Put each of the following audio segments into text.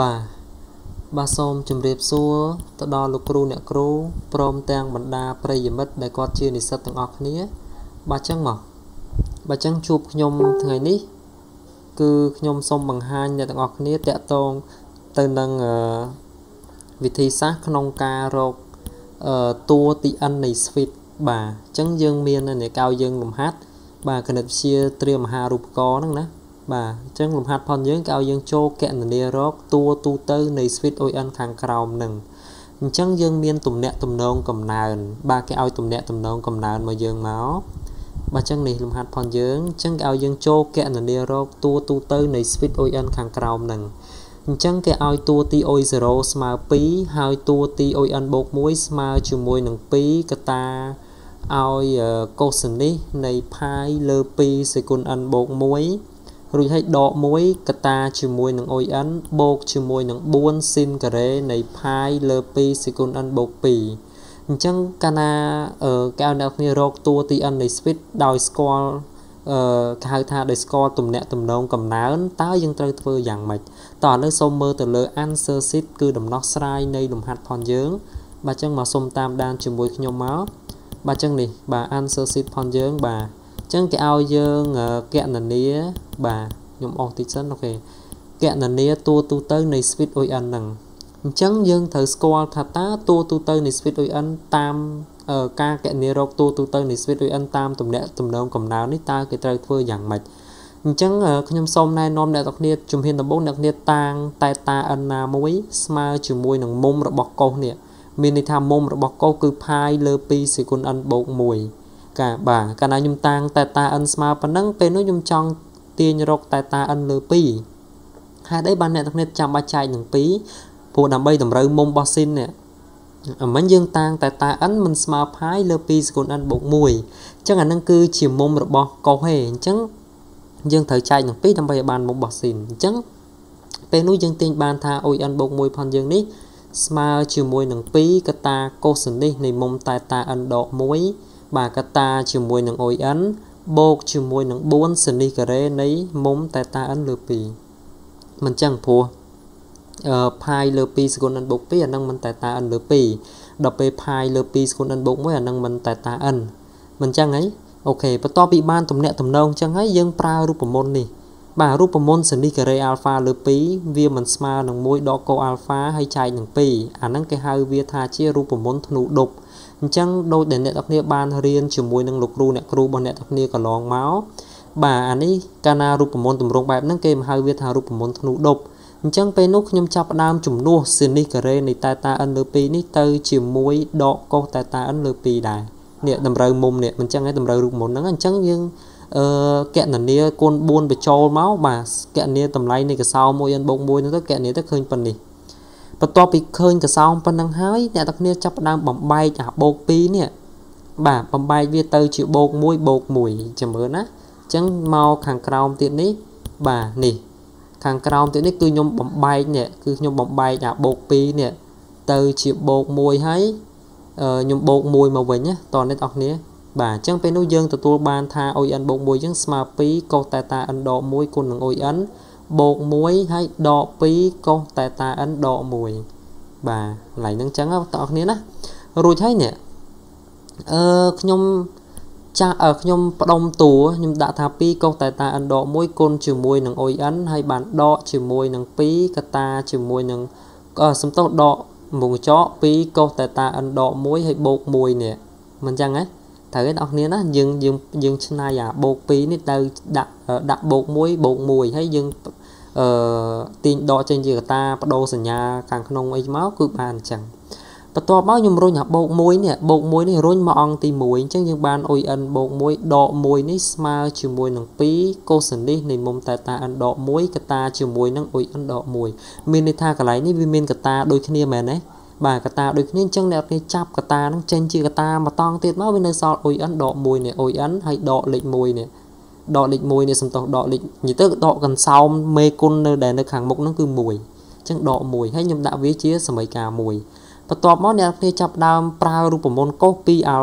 បាទបាទសូមជម្រាបសួរទៅដល់លោកគ្រូអ្នកគ្រូព្រមទាំងបណ្ដាប្រិយមិត្តដែលគាត់ជានិស្សិតទាំងអស់គ្នាបាទចឹងមក បាទចឹងជួបខ្ញុំថ្ងៃនេះគឺខ្ញុំសូមបង្ហាញអ្នកទាំងអស់គ្នាតកតងទៅនឹងវិធីសាស្ត្រក្នុងការរកតួទី n នៃ Swift បាទអញ្ចឹងយើងមាននៅកៅយើងលំហាត់បាទគណិតវិទ្យាត្រៀមមហារូបករណ៍ហ្នឹងណាបាទអញ្ចឹងលំហាត់ផនយើងគេឲ្យយើងចូលកណនារកតួទូទៅនៃ switch ON ខាងក្រោមនឹងអញ្ចឹងយើងមាន ទំនាក់ទំនងកំណើន បាទគេឲ្យ ទំនាក់ទំនងកំណើនមកយើងមកបាទអញ្ចឹងនេះលំហាត់ផនយើងអញ្ចឹងគេឲ្យយើងចូលកណនារកតួទូទៅនៃ switch ON ខាងក្រោមនឹងអញ្ចឹងគេឲ្យតួ TO0 ស្មើ2ហើយតួ TON បូក1ស្មើជាមួយនឹង2កតាឲ្យកូសិននេះនៃ pi លើ2សេគុណ n បូក1រួចហើយដក1កតាជាមួយនឹង ON បូកជាមួយនឹង4ស៊ីនការ៉េនៃ pi លើ2 second n បូក2អញ្ចឹងកាលណាកែអ្នកគ្នារកតួទី n នៃ switch ដោយស្គាល់អឺគេហៅថាដោយស្គាល់ទំនាក់ទំនងកំណើនតើយើងត្រូវធ្វើយ៉ាងម៉េចតោះឥឡូវសូមមើលទៅលើ answer sheet គឺដំណោះស្រាយនៃលំហាត់ផងយើងបាទអញ្ចឹងមកសូមតាមដានជាមួយខ្ញុំមកបាទអញ្ចឹងនេះបាទ answer sheet ផងយើងបាទអញ្ចឹងគេឲ្យយើងកណនាបាទខ្ញុំអស់តិចសិនអូខេកណនាតួទូទៅនៃ switch ON ហ្នឹងអញ្ចឹងយើងត្រូវស្គាល់ថាតើតួទូទៅនៃ switch ON តាមការកណនារកតួទូទៅនៃ switch ON តាមតំណែងតំណងកំណើននេះតើគេត្រូវធ្វើយ៉ាងម៉េចអញ្ចឹងខ្ញុំសូមណែនាំអ្នកនរគ្នាជំហានដំបូងអ្នកគ្នាតាងតែតាអណាមួយស្មើជាមួយនឹងមុំរបស់កោសនេះមានន័យថាមុំរបស់កោសគឺផាយលើ2សេគុណ n បូក1កាបាទកាលណាខ្ញុំតាំងតេតា n ស្មើប៉ុណ្ណឹងពេលនោះខ្ញុំចង់ទាញរកតេតា n លើ2ហេតុអីបានអ្នកទាំងគ្នាចាំបាច់ចែកនឹង2ព្រោះដើម្បីតម្រូវមុំរបស់ស៊ីននេះអមិញយើងតាំងតេតា n មិនស្មើផាយលើ2សគុណ n បូក1អញ្ចឹងអានឹងគឺជាមុំរបស់កុសហេអញ្ចឹងយើងត្រូវចែកនឹង2ដើម្បីឲ្យបានមុំរបស់ស៊ីនអញ្ចឹងពេលនោះយើងទាញបានថា ON បូក1ផនយើងនេះស្មើជាមួយនឹង2កតាកូសិននេះនៃមុំតេតា n ដក1បាទកតាជាមួយនឹង ON បូកជាមួយនឹង4សនីការ៉េនៃមុំតេតា n លើ2មិនចឹងព្រោះអឺ pi លើ2សគុណ n បូក2អានឹងមិនតេតា n លើ2ដល់ពេល pi លើ2សគុណ n បូក1អានឹងមិនតេតា n មិនចឹងហីអូខេបន្ទាប់ពីបានទំនាក់ទំនងចឹងហើយយើងប្រើរូបមន្តនេះ បាទរូបមន្តសនីការ៉េអាល់ហ្វាលើ2វាមិនស្មើនឹង1ដកកូអាល់ហ្វាហើយចែកនឹង2អាហ្នឹងគេហៅវាថាជារូបមន្តធ្នូដប់អញ្ចឹងដោយដែលអ្នកនរគ្នាបានរៀនជាមួយនឹងលោកគ្រូអ្នកគ្រូរបស់អ្នកនរគ្នាកន្លងមកបាទអានេះកាលណារូបមន្តទម្រង់បែបហ្នឹងគេមកហៅវាថារូបមន្តធ្នូដប់អញ្ចឹងពេលនោះខ្ញុំចាប់ផ្ដើមជំនួសសេនីការ៉េនៃតេតាអិនលើ2នេះទៅជាមួយដកកុសតេតាអិនលើ2ដែរនេះតម្រូវមុំនេះមិនចឹងឯងតម្រូវរូបមន្តហ្នឹងអញ្ចឹងយើងអឺកណនីគុណ4បញ្ចូលមកបាទកណនីតម្លៃនៃកសោ1អិនបូក1ហ្នឹងទៅកណនីទៅឃើញប៉ុណ្នេះបន្ទាប់ពីឃើញកសោមប៉ុណ្ណឹងហើយអ្នកទាំងគ្នាចាប់ផ្ដើមបំបែកអាបោក2នេះបាទបំបែកវាទៅជាបោក1បោក1ចាំមើលណាអញ្ចឹងមកខាងក្រោមទៀតនេះបាទនេះខាងក្រោមទៀតនេះគឺខ្ញុំបំបែកនេះគឺខ្ញុំបំបែកអាបោក2នេះទៅជាបោក1ហើយខ្ញុំបោក1មកវិញណាតនេះបងប្អូនបាទអញ្ចឹងពេលនោះយើងទទួលបានថា ON បូក1អញ្ចឹងស្មើ2កុសតេតា n ដក1គុណនឹង ON បូក1ហើយដក2កុសតេតា n ដក1បាទកន្លែងហ្នឹងអញ្ចឹងបងប្អូនគ្នាណារួចហើយនេះអឺខ្ញុំចាស់ខ្ញុំផ្ដុំតួខ្ញុំដាក់ថា2កុសតេតា n ដក1គុណជាមួយនឹង o n ហើយបានដកជាមួយនឹង2កតាជាមួយនឹងសំទោសដកមុខចក2កុសតេតា n ដក1ហើយបូក1នេះមិនអញ្ចឹងហ៎ត្រូវទេអ្នកនាងណាយើងយើងយើងឆ្នៃអាបូក2នេះទៅដាក់ដាក់បូក1បូក1ហើយយើងអឺទាញដកចេញជាកតាបដូរសញ្ញាខាងក្នុងអីមកគឺបានអញ្ចឹងបន្ទាប់មកខ្ញុំរុញអាបោក1នេះបោក1នេះរុញមកអង្គទី1អញ្ចឹងយើងបាន ON បោក1ដក1នេះស្មើជាមួយនឹង2 cosine នេះនៃមុំតេតា n ដក1កតាជាមួយនឹង ON ដក1មានន័យថាកន្លែងនេះវាមានកតាដូចគ្នាមែនទេបាទកតាដូចគ្នាអញ្ចឹងអ្នកគ្នាចាប់កតានឹងចេញជាកតាមកតង់ទៀតមកវានៅសល់ ON ដក1នេះ ON ហើយដកលេខ1នេះដកលេខ1នេះសំតោសដកលេខនិយាយទៅដកកន្សោមមេគុណនៅដែលនៅខាងមុខហ្នឹងគឺ1អញ្ចឹងដក1ហើយខ្ញុំដាក់វាជាសមីការ1បន្ទាប់មកអ្នកគ្នាចាប់ដើមប្រើរូបមន្តកុស 2α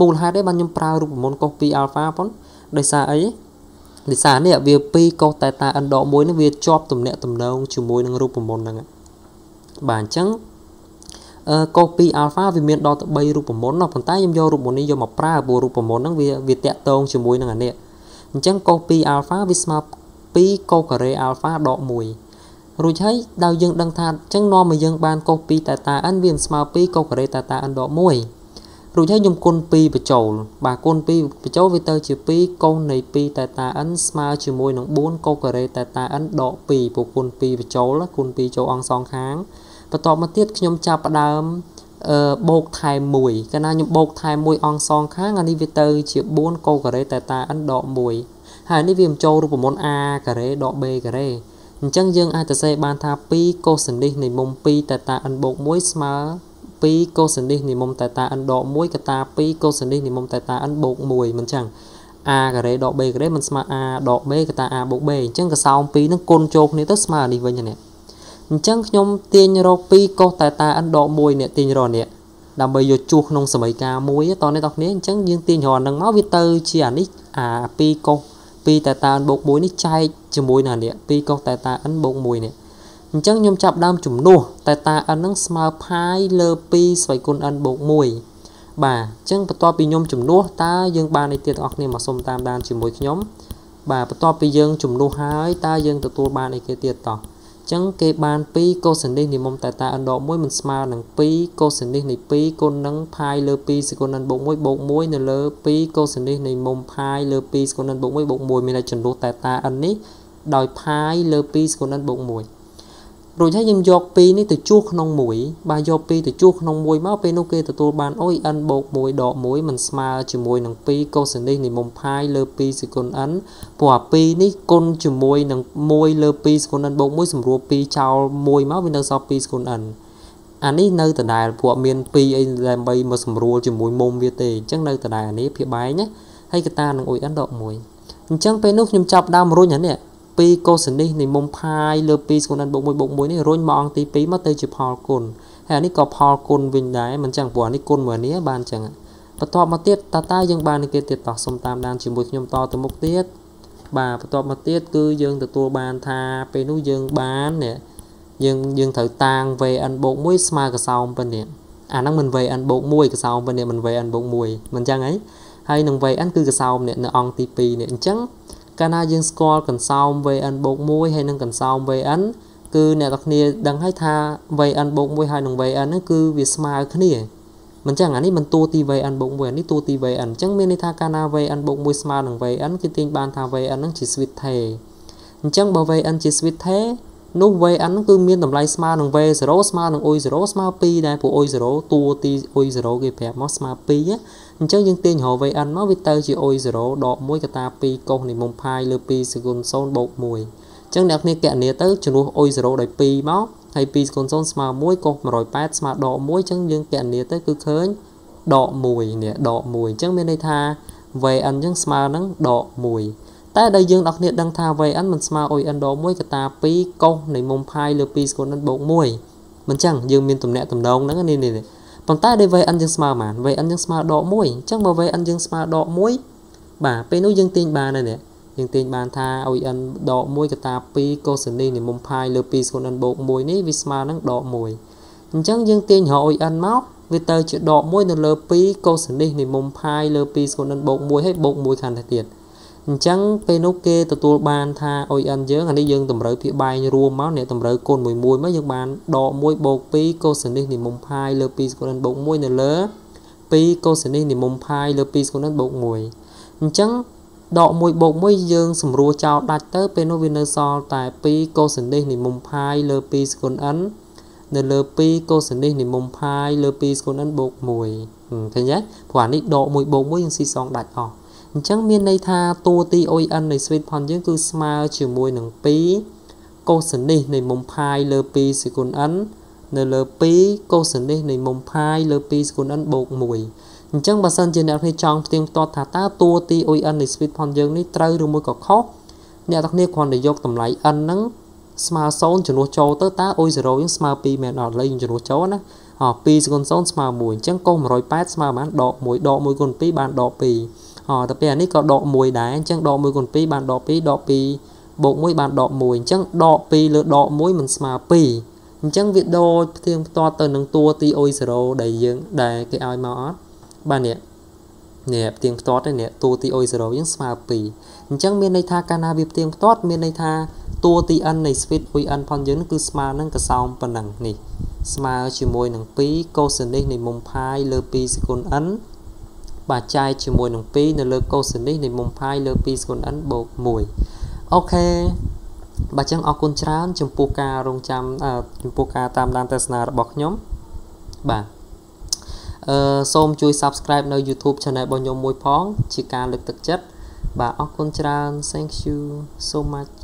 មូលហេតុអីបានខ្ញុំប្រើរូបមន្តកុស 2α ប៉ុនដោយសារអីដោយសារនេះវា2កុសតែតាអិនដក1នេះវាជាប់ទំនាក់ទំនងជាមួយនឹងរូបមន្តហ្នឹងបាទអញ្ចឹងកុស 2α វាមានដល់ទៅ3រូបមន្តណោះប៉ុន្តែខ្ញុំយករូបមន្តនេះយកមកប្រើព្រោះរូបមន្តហ្នឹងវាវាតាក់ទងជាមួយនឹងអានេះអញ្ចឹងកុស 2α វាស្មើ2កុសការ៉េ α ដក1រួចហើយដល់យើងដឹងថាអញ្ចឹងនាំមកយើងបានកុស 2θ n វាស្មើ2កុសការ៉េ θ n ដក1រួចហើយខ្ញុំគុណ2បញ្ចូល បាទគុណ2បញ្ចូលវាទៅជា2កុសនៃ 2θ n ស្មើជាមួយនឹង4កុសការ៉េ θ n ដក2ព្រោះគុណ2បញ្ចូលគុណ2ចូលអង្គសងខាងបន្ទាប់មកទៀតខ្ញុំចាប់ផ្ដើមបូកថែម1កាលណាខ្ញុំបូកថែម1អង្គសងខាងអានេះវាទៅ ជា4កូការ៉េតេតា n ដក1ហើយនេះវាបញ្ចូលរូបមន្ត a ការ៉េដក b ការ៉េអញ្ចឹងយើង អាចទៅសេបានថា2កូសិននេះនៃមុំ2តេតា n បូក1ស្មើ2កូសិននេះនៃមុំតេតា n ដក1កតា2កូសិននេះនៃមុំតេតា n បូក1មិនចឹង a ការ៉េដក b ការ៉េមិនស្មើ a ដក b កតា a បូក b អញ្ចឹងកសោម2នឹងគុណចូលគ្នាទៅស្មើអានេះវិញណាអញ្ចឹងខ្ញុំទាញរកពីកុសតែតាអិនដក1នេះទាញរកនេះដើម្បីយកជួសក្នុងសម័យកាលមួយតនេះបងប្អូនអញ្ចឹងយើងទាញរកនឹងមកវាទៅជាអានេះអា2កុស2តែតាអិនបូក1នេះចែកជាមួយនឹងនេះ2កុសតែតាអិនបូក1នេះអញ្ចឹងខ្ញុំចាប់ដើមជំនួសតែតាអិននឹងស្មើផាយលើ2ស្វ័យគុណអិនបូក1បាទអញ្ចឹងបន្ទាប់ពីខ្ញុំជំនួសតើយើងបានអីទៀតបងប្អូនមកសុំតាមដានជាមួយខ្ញុំបាទបន្ទាប់ពីយើងជំនួសហើយតើយើងទទួលបានអីគេទៀតតោះចឹងគេបាន2កូសិននេះនិមុំតតាអណ្ដរ1មិនស្មើនឹង2កូសិននេះនៃ2គុណនឹងផាយលើ2សេគុណនឹងបូក1បូក1នៅលើ2កូសិននេះនៃមុំផាយលើ2សេគុណនឹងបូក1បូក1មានន័យចំនួនតតាអិននេះដោយផាយលើ2សេគុណនឹងបូក1រួចហើយយើងយក2នេះទៅជួសក្នុង1បាទយក2ទៅជួសក្នុង1មកពេលនោះគេទទួលបានអុយ n បូក1ដក1มันស្មើជាមួយនឹង2កុសនេះនៃមុំផាយលើ2សេគុណ n ព្រោះអា2នេះគុណជាមួយនឹង1លើ2សេគុណ n បូក1សម្រួល2ចោល1មកវានៅសល់2សេគុណ n អានេះនៅដដែលព្រោះមាន2អីដើម្បីមកសម្រួលជាមួយមុំវាទេអញ្ចឹងនៅដដែលនេះភាពបែងណាហើយកតានឹងអុយ n ដក1អញ្ចឹងពេលនោះខ្ញុំចាប់ដើមរុញអានេះ2កូសិននេះនៃមុំផាយលើ2ស្គន n បូក1បូក1នេះរុញមកអង្គទី2មកទៅជាផលគុណហើយអានេះក៏ផលគុណវិញដែរមិនចឹងព្រោះអានេះគុណមួយនេះបានចឹងបន្ទាប់មកទៀតតើតើយើងបាននឹងគេទៀតតោះសុំតាមដានជាមួយខ្ញុំតទៅមុខទៀតបាទបន្ទាប់មកទៀតគឺយើងទទួលបានថាពេលនោះយើងបាននេះយើងយើងត្រូវតាង vn បូក1ស្មើកសោមប៉ុណ្ណេះអាហ្នឹងមិន vn បូក1កសោមប៉ុណ្ណេះមិន vn បូក1មិនចឹងហីហើយនឹង vn គឺកសោមនេះនៅអង្គទី2នេះអញ្ចឹងកាលណាយើងស្គាល់កន្សោម vn បូក1ហើយនឹងកន្សោម vn គឺអ្នកទាំងគ្នា ដឹងហើយថា vn បូក1ហើយនឹង vn ហ្នឹងគឺវាស្មើគ្នាមិនចឹងអានេះមិនតួទី vn បូក1អានេះតួទី vn អញ្ចឹងមានន័យថាកាលណា vn បូក1ស្មើនឹង vn គឺទាញបានថា vn ហ្នឹងជា sweet tray អញ្ចឹងបើ vn ជា sweet tray នោះ VN គឺមានតម្លៃស្មើនឹង V0 ស្មើនឹង U0 ស្មើ2ដែរព្រោះ U0 តួទី U0 គេប្រាប់មកស្មើ2ណាអញ្ចឹងយើងទាញរក VN មកវាទៅជា U0 ដក1កតា2កុសនៃមុំផាយលើ2សេគុណ0បូក1អញ្ចឹងអ្នកគ្នាកណនាទៅជំនួស U0 ដោយ2មកហើយ2សេគុណ0ស្មើ1កុស180ស្មើដក1អញ្ចឹងយើងកណនាទៅគឺឃើញដក1នេះដក1អញ្ចឹងមានន័យថា VN អញ្ចឹងស្មើនឹងដក1តែដែលយើងដល់គ្នាដឹងថា vn មិនស្មើ on ដង1កតា2កុសនៃមុំផាយលើ2សកលនឹងបូក1មិនចឹងយើងមានទំនាក់ទំនងហ្នឹងនេះនេះប៉ុន្តែដែល vn យើងស្មើបាន vn យើងស្មើដក1អញ្ចឹងបើ vn យើងស្មើដក1បាទពេលនោះយើងទាញបានហើយនេះយើងទាញបានថា on ដក1កតា2កុសនីនៃមុំផាយលើ2សកលនឹងបូក1នេះវាស្មើនឹងដក1អញ្ចឹងយើងទាញរក on មកវាទៅជាដក1នៅលើ2កុសនីសនៃមុំផាយលើ2ស្គនដិនបូក1ហើយបូក1ខាងទៅទៀតអញអញ្ចឹងពេលនោះគេទទួលបានថា ON យើងអានេះយើងតម្រូវភាគបែងរួមមកអ្នកតម្រូវគុណមួយមួយមកយើងបានដក1បូក2កុសនេះនិមុំផាយលើ2សគុណបូក1នៅលើ2កុសនេះនិមុំផាយលើ2សគុណបូក1អញ្ចឹងដក1បូក1យើងសម្រួលចោលដាច់ទៅពេលនោះវានៅសល់តែ2កុសនេះនិមុំផាយលើ2សគុណ n នៅលើ2កុសនេះនិមុំផាយលើ2សគុណ n បូក1ឃើញទេព្រោះអានេះដក1បូក1យើងស៊ីសងដាច់អស់អញ្ចឹងមានន័យថាតួទី ON នៃ sweet point យើងគឺស្មើជាមួយនឹង2កូសិននេះនៃមុំផាយលើ2សេគុណ n នៅលើ2កូសិននេះនៃមុំផាយលើ2សេគុណ n បូក1អញ្ចឹងបើសិនជាអ្នកគ្នាចង់ផ្ទៀងផ្ទាត់ថាតើតួទី ON នៃ sweet point យើងនេះត្រូវឬមួយក៏ខុសអ្នកទាំងគ្នាគ្រាន់តែយកតម្លៃ n ហ្នឹងស្មើ0ចំនួនចូលទៅតើ O0 យើងស្មើ2មែនអត់ឡើយយើងចំនួនចូលណាអ2.0ស្មើ1អញ្ចឹងកុស180ស្មើប៉ុន្មានដក1ដក1គុណ2បានដក2តាពេលនេះក៏ដក1ដែរអញ្ចឹងដក1គុណ2បានដក2ដក2បូក1បានដក1អញ្ចឹងដក2លើដក1មិនស្មើ2អញ្ចឹងវាដកផ្ទៀងផ្ទាត់ទៅនឹងតួ TO0 ដែលយើងដែលគេឲ្យមកអត់បាទនេះនេះផ្ទៀងផ្ទាត់នេះតួ TO0 យើងស្មើ2អញ្ចឹងមានន័យថាកាលណាវាផ្ទៀងផ្ទាត់មានន័យថាតួ TN នៃ speed VN ផងយើងគឺស្មើនឹងកសោមប៉ុណ្ណឹងនេះស្មើជាមួយនឹង2 cos នេះនៃមុំផាយលើ2សេគុន n បាទចែកជាមួយនឹង2នៅលើកូសនេះនៃមុំផាយលើ2ស្គុណ n បូក1អូខេបាទចឹងអរគុណច្រើនចំពោះការរងចាំចំពោះការតាមដានទស្សនារបស់ខ្ញុំបាទអឺសូមជួយ Subscribe នៅ YouTube Channel របស់ខ្ញុំមួយផងជាការលើកទឹកចិត្តបាទអរគុណច្រើន Thank you so much